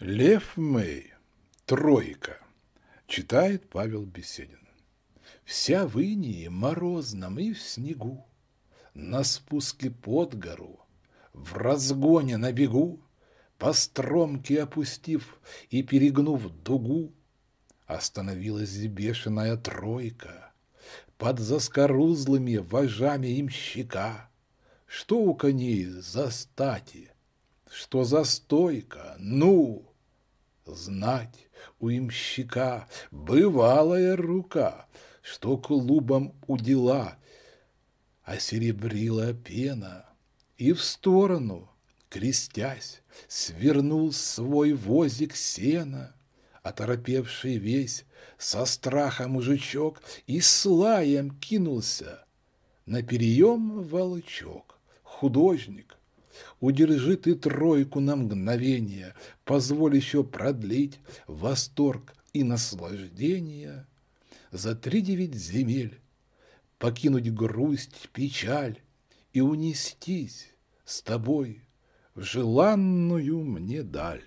Лев Мэй. Тройка. Читает Павел Беседин. Вся в инии морозном и в снегу, На спуске под гору, в разгоне на бегу, По стромке опустив и перегнув дугу, Остановилась бешеная тройка Под заскорузлыми вожами имщика. Что у коней за стати? Что за стойка? Ну! Знать у имщика бывалая рука, Что клубом удела, а серебрила пена. И в сторону, крестясь, свернул свой возик сена, Оторопевший весь, со страха мужичок И слаем кинулся на переем волчок, художник, Удержи ты тройку на мгновение, позволь еще продлить восторг и наслаждение. За три девять земель покинуть грусть, печаль и унестись с тобой в желанную мне даль.